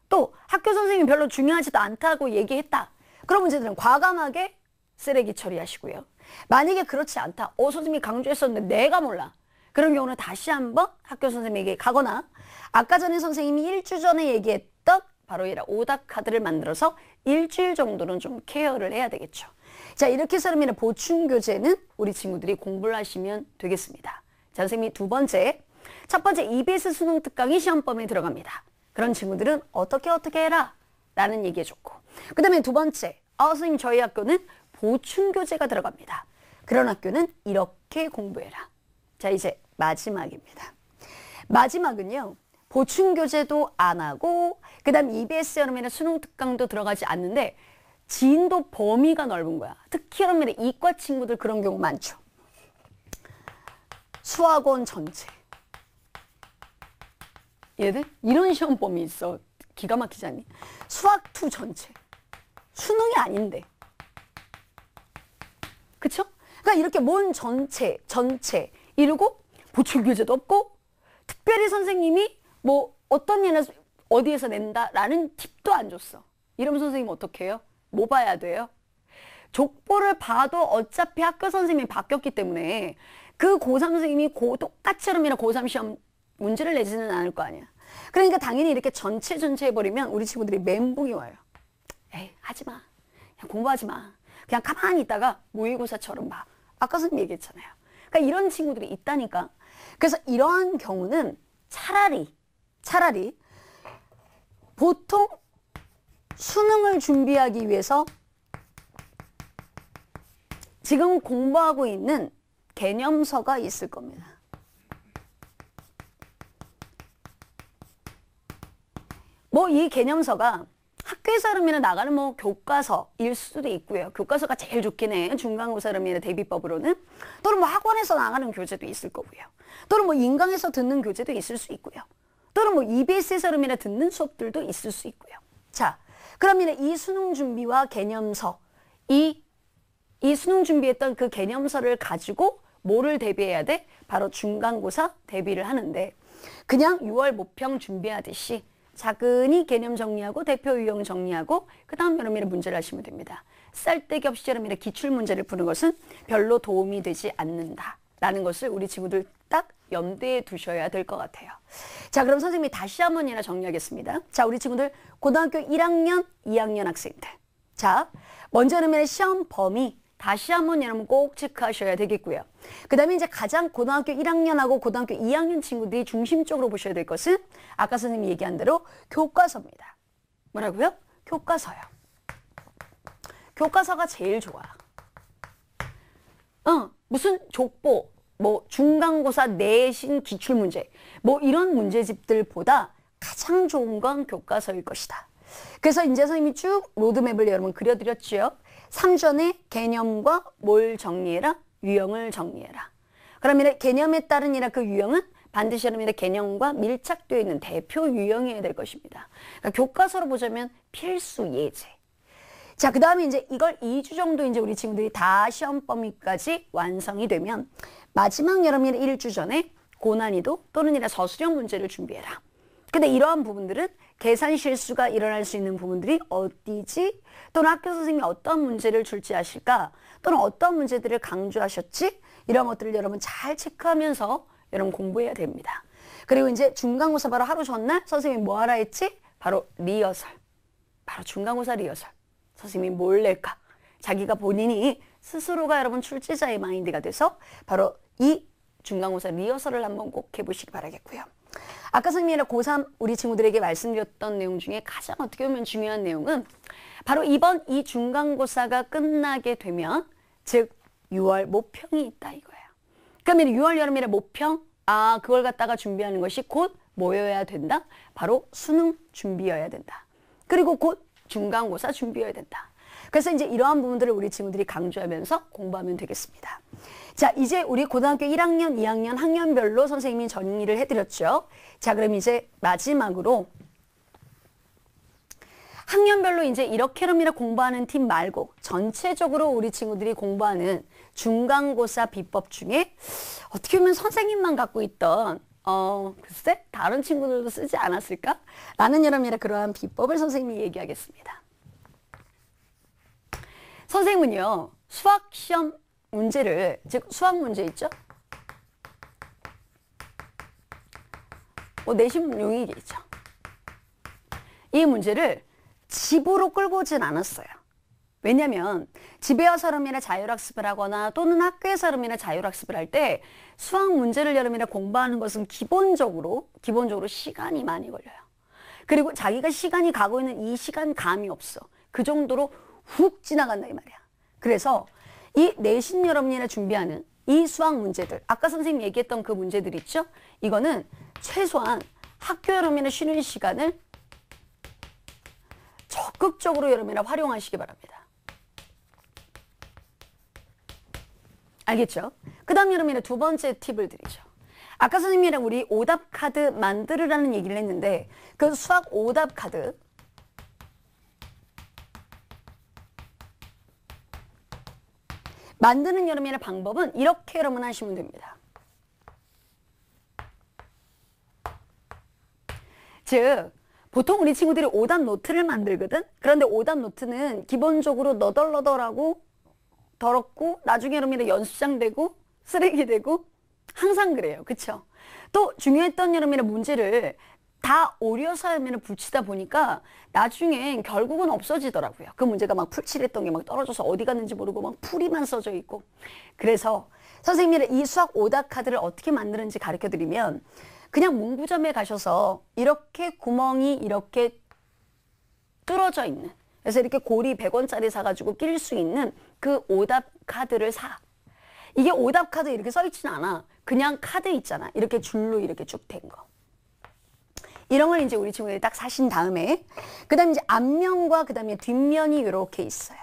또 학교 선생님이 별로 중요하지도 않다고 얘기했다. 그런 문제들은 과감하게 쓰레기 처리하시고요. 만약에 그렇지 않다. 어 선생님이 강조했었는데 내가 몰라. 그런 경우는 다시 한번 학교 선생님에게 가거나 아까 전에 선생님이 일주 전에 얘기했던 바로 이런 오답 카드를 만들어서 일주일 정도는 좀 케어를 해야 되겠죠. 자 이렇게 사람그러 보충 교재는 우리 친구들이 공부를 하시면 되겠습니다. 자 선생님이 두 번째 첫 번째 EBS 수능 특강이 시험 범위에 들어갑니다. 그런 친구들은 어떻게 어떻게 해라 라는 얘기해 줬고 그 다음에 두 번째 아 선생님 저희 학교는 보충교재가 들어갑니다. 그런 학교는 이렇게 공부해라. 자 이제 마지막입니다. 마지막은요. 보충교재도 안 하고 그 다음 EBS 여름에는 수능특강도 들어가지 않는데 진도 범위가 넓은 거야. 특히 여름에는 이과 친구들 그런 경우 많죠. 수학원 전체, 얘들 이런 시험범위 있어. 기가 막히지 않니? 수학 투 전체. 수능이 아닌데. 그쵸? 그러니까 이렇게 뭔 전체, 전체 이러고 보충 교재도 없고 특별히 선생님이 뭐 어떤 예나 어디에서 낸다라는 팁도 안 줬어. 이러면 선생님 어떻게 해요? 뭐 봐야 돼요? 족보를 봐도 어차피 학교 선생님이 바뀌었기 때문에 그 고3 선생님이 고, 똑같이 여름이나 고3 시험 문제를 내지는 않을 거 아니야. 그러니까 당연히 이렇게 전체 전체 해버리면 우리 친구들이 멘붕이 와요. 에이 하지 마. 그냥 공부하지 마. 그냥 가만히 있다가 모의고사처럼 봐. 아까 선생님 얘기했잖아요. 그러니까 이런 친구들이 있다니까. 그래서 이러한 경우는 차라리 차라리 보통 수능을 준비하기 위해서 지금 공부하고 있는 개념서가 있을 겁니다. 뭐이 개념서가 학교에서 하려면 나가는 뭐 교과서일 수도 있고요. 교과서가 제일 좋긴 해. 중간고사라면 대비법으로는. 또는 뭐 학원에서 나가는 교재도 있을 거고요. 또는 뭐 인강에서 듣는 교재도 있을 수 있고요. 또는 뭐 EBS에서 하면 듣는 수업들도 있을 수 있고요. 자, 그러면 이 수능 준비와 개념서, 이, 이 수능 준비했던 그 개념서를 가지고 뭐를 대비해야 돼? 바로 중간고사 대비를 하는데 그냥 6월 모평 준비하듯이 작은이 개념 정리하고 대표 유형 정리하고 그 다음 여러분이 문제를 하시면 됩니다. 쌀떼기 없이 여러분이 기출 문제를 푸는 것은 별로 도움이 되지 않는다. 라는 것을 우리 친구들 딱 염두에 두셔야 될 것 같아요. 자 그럼 선생님이 다시 한 번이나 정리하겠습니다. 자 우리 친구들 고등학교 1학년, 2학년 학생들. 자 먼저 여러 시험 범위 다시 한번 여러분 꼭 체크하셔야 되겠고요. 그 다음에 이제 가장 고등학교 1학년하고 고등학교 2학년 친구들이 중심적으로 보셔야 될 것은 아까 선생님이 얘기한 대로 교과서입니다. 뭐라고요? 교과서요. 교과서가 제일 좋아. 어, 무슨 족보, 뭐 중간고사, 내신, 기출문제 뭐 이런 문제집들보다 가장 좋은 건 교과서일 것이다. 그래서 이제 선생님이 쭉 로드맵을 여러분 그려드렸지요. 3전에 개념과 뭘 정리해라? 유형을 정리해라. 그러면 개념에 따른 이라 그 유형은 반드시 여러분의 개념과 밀착되어 있는 대표 유형이어야 될 것입니다. 그러니까 교과서로 보자면 필수 예제. 자, 그 다음에 이제 이걸 2주 정도 이제 우리 친구들이 다 시험 범위까지 완성이 되면 마지막 여러분의 1주 전에 고난이도 또는 이라 서술형 문제를 준비해라. 근데 이러한 부분들은 계산 실수가 일어날 수 있는 부분들이 어디지 또는 학교 선생님이 어떤 문제를 출제하실까? 또는 어떤 문제들을 강조하셨지? 이런 것들을 여러분 잘 체크하면서 여러분 공부해야 됩니다. 그리고 이제 중간고사 바로 하루 전날 선생님이 뭐 하라 했지? 바로 리허설. 바로 중간고사 리허설. 선생님이 뭘 낼까? 자기가 본인이 스스로가 여러분 출제자의 마인드가 돼서 바로 이 중간고사 리허설을 한번 꼭 해보시기 바라겠고요. 아까 선생님이랑 고3 우리 친구들에게 말씀드렸던 내용 중에 가장 어떻게 보면 중요한 내용은 바로 이번 이 중간고사가 끝나게 되면 즉 6월 모평이 있다 이거예요. 그러면 6월 여름이라 모평 아 그걸 갖다가 준비하는 것이 곧 뭐여야 된다? 바로 수능 준비여야 된다. 그리고 곧 중간고사 준비여야 된다. 그래서 이제 이러한 부분들을 우리 친구들이 강조하면서 공부하면 되겠습니다. 자, 이제 우리 고등학교 1학년, 2학년 학년별로 선생님이 정리를 해드렸죠. 자, 그럼 이제 마지막으로 학년별로 이제 이렇게럼이라 공부하는 팀 말고 전체적으로 우리 친구들이 공부하는 중간고사 비법 중에 어떻게 보면 선생님만 갖고 있던 어 글쎄 다른 친구들도 쓰지 않았을까? 라는 여러분이라 그러한 비법을 선생님이 얘기하겠습니다. 선생님은요 수학시험 문제를 즉 수학 문제 있죠? 뭐 내신 용이겠죠. 이 문제를 집으로 끌고 오진 않았어요. 왜냐면 집에와서 여름이나 자율학습을 하거나 또는 학교에서 여름이나 자율학습을 할 때 수학 문제를 여름이나 공부하는 것은 기본적으로 기본적으로 시간이 많이 걸려요. 그리고 자기가 시간이 가고 있는 이 시간 감이 없어. 그 정도로 훅 지나간다 이 말이야. 그래서 이 내신 여러분이나 준비하는 이 수학 문제들 아까 선생님 얘기했던 그 문제들 있죠? 이거는 최소한 학교 여러분이나 쉬는 시간을 적극적으로 여러분이나 활용하시기 바랍니다. 알겠죠? 그 다음 여러분이나 두 번째 팁을 드리죠. 아까 선생님이랑 우리 오답 카드 만들으라는 얘기를 했는데 그 수학 오답 카드 만드는 여러분의 방법은 이렇게 여러분 하시면 됩니다. 즉 보통 우리 친구들이 5단 노트를 만들거든? 그런데 5단 노트는 기본적으로 너덜너덜하고 더럽고 나중에 여러분이 연수장 되고 쓰레기 되고 항상 그래요. 그쵸? 또 중요했던 여러분의 문제를 다 오려 삶에는 붙이다 보니까 나중엔 결국은 없어지더라고요. 그 문제가 막 풀칠했던 게 막 떨어져서 어디 갔는지 모르고 막 풀이만 써져 있고. 그래서 선생님이 이 수학 오답 카드를 어떻게 만드는지 가르쳐 드리면 그냥 문구점에 가셔서 이렇게 구멍이 이렇게 뚫어져 있는 그래서 이렇게 고리 100원짜리 사가지고 낄 수 있는 그 오답 카드를 사. 이게 오답 카드 이렇게 써있진 않아. 그냥 카드 있잖아. 이렇게 줄로 이렇게 쭉 된 거. 이런 걸 이제 우리 친구들이 딱 사신 다음에 그다음 에 이제 앞면과 그다음에 뒷면이 이렇게 있어요.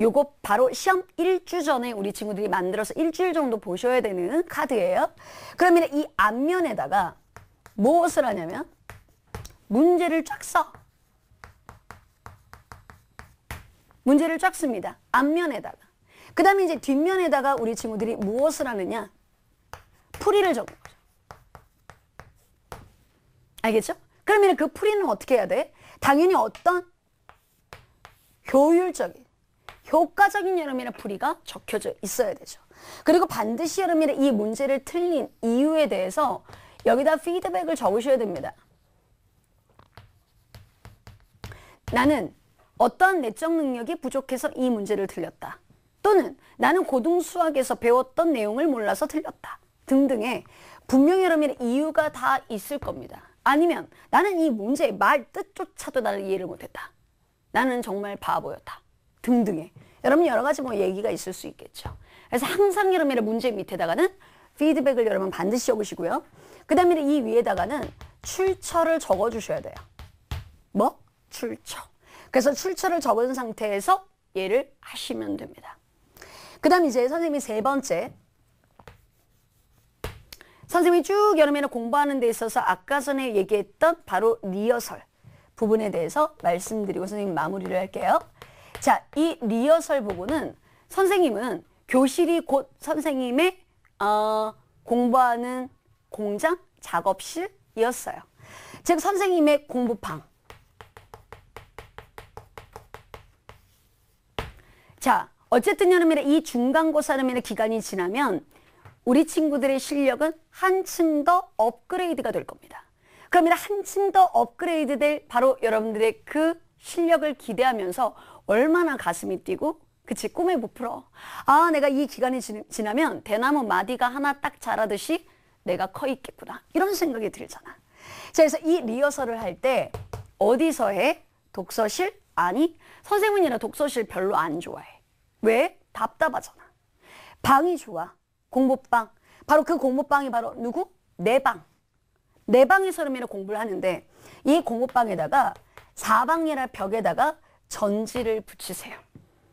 요거 바로 시험 일주 전에 우리 친구들이 만들어서 일주일 정도 보셔야 되는 카드예요. 그러면 이 앞면에다가 무엇을 하냐면 문제를 쫙 써. 문제를 쫙 씁니다. 앞면에다가. 그 다음에 이제 뒷면에다가 우리 친구들이 무엇을 하느냐? 풀이를 적는 거죠. 알겠죠? 그러면 그 풀이는 어떻게 해야 돼? 당연히 어떤 효율적인, 효과적인 여름이라 풀이가 적혀져 있어야 되죠. 그리고 반드시 여름이라 이 문제를 틀린 이유에 대해서 여기다 피드백을 적으셔야 됩니다. 나는 어떠 내적 능력이 부족해서 이 문제를 틀렸다. 또는 나는 고등수학에서 배웠던 내용을 몰라서 틀렸다. 등등의 분명히 여러분의 이유가 다 있을 겁니다. 아니면 나는 이 문제의 말 뜻조차도 나는 이해를 못했다. 나는 정말 바보였다. 등등의 여러분 여러 가지 뭐 얘기가 있을 수 있겠죠. 그래서 항상 여러분의 문제 밑에다가는 피드백을 여러분 반드시 적으시고요. 그 다음에 이 위에다가는 출처를 적어주셔야 돼요. 뭐? 출처. 그래서 출처를 적은 상태에서 얘를 하시면 됩니다. 그 다음 이제 선생님이 세 번째 선생님이 쭉 여름에는 공부하는 데 있어서 아까 전에 얘기했던 바로 리허설 부분에 대해서 말씀드리고 선생님 마무리를 할게요. 자, 이 리허설 부분은 선생님은 교실이 곧 선생님의 어, 공부하는 공장, 작업실이었어요. 즉 선생님의 공부방. 자, 어쨌든 여름에는 이 중간고사 여름에는 기간이 지나면 우리 친구들의 실력은 한층 더 업그레이드가 될 겁니다. 그러면 한층 더 업그레이드 될 바로 여러분들의 그 실력을 기대하면서 얼마나 가슴이 뛰고 그치 꿈에 부풀어 아 내가 이 기간이 지나면 대나무 마디가 하나 딱 자라듯이 내가 커 있겠구나 이런 생각이 들잖아 자 그래서 이 리허설을 할 때 어디서 해? 독서실? 아니 선생님이나 독서실 별로 안 좋아해 왜? 답답하잖아 방이 좋아 공부방. 바로 그 공부방이 바로 누구? 내 방. 내 방에서 그러면 공부를 하는데 이 공부방에다가 사방이라 벽에다가 전지를 붙이세요.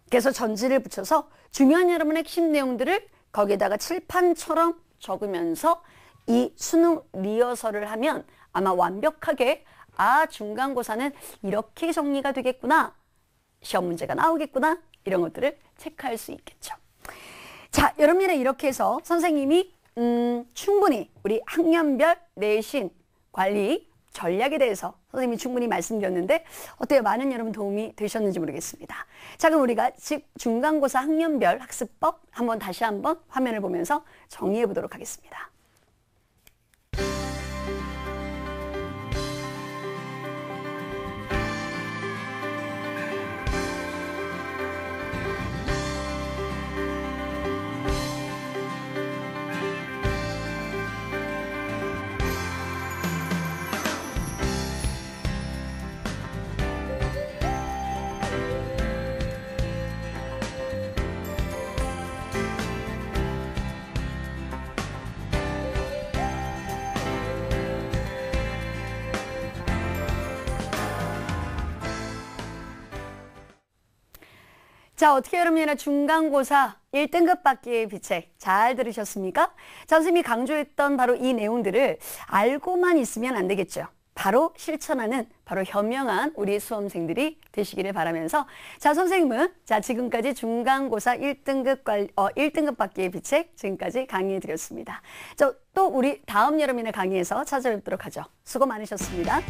그래서 전지를 붙여서 중요한 여러분의 핵심 내용들을 거기에다가 칠판처럼 적으면서 이 수능 리허설을 하면 아마 완벽하게 아 중간고사는 이렇게 정리가 되겠구나 시험 문제가 나오겠구나 이런 것들을 체크할 수 있겠죠. 자, 여러분이 이렇게 해서 선생님이 음, 충분히 우리 학년별 내신 관리 전략에 대해서 선생님이 충분히 말씀드렸는데 어때요? 많은 여러분 도움이 되셨는지 모르겠습니다. 자 그럼 우리가 즉 중간고사 학년별 학습법 한번 다시 한번 화면을 보면서 정리해 보도록 하겠습니다. 자, 어떻게 여러분이나 중간고사 1등급 받기 의 비책 잘 들으셨습니까? 자, 선생님이 강조했던 바로 이 내용들을 알고만 있으면 안 되겠죠. 바로 실천하는 바로 현명한 우리 수험생들이 되시기를 바라면서 자 선생님은 자 지금까지 중간고사 1등급 관 어, 1등급 받기의 비책 지금까지 강의해 드렸습니다. 저또 우리 다음 여러분이나 강의에서 찾아뵙도록 하죠. 수고 많으셨습니다.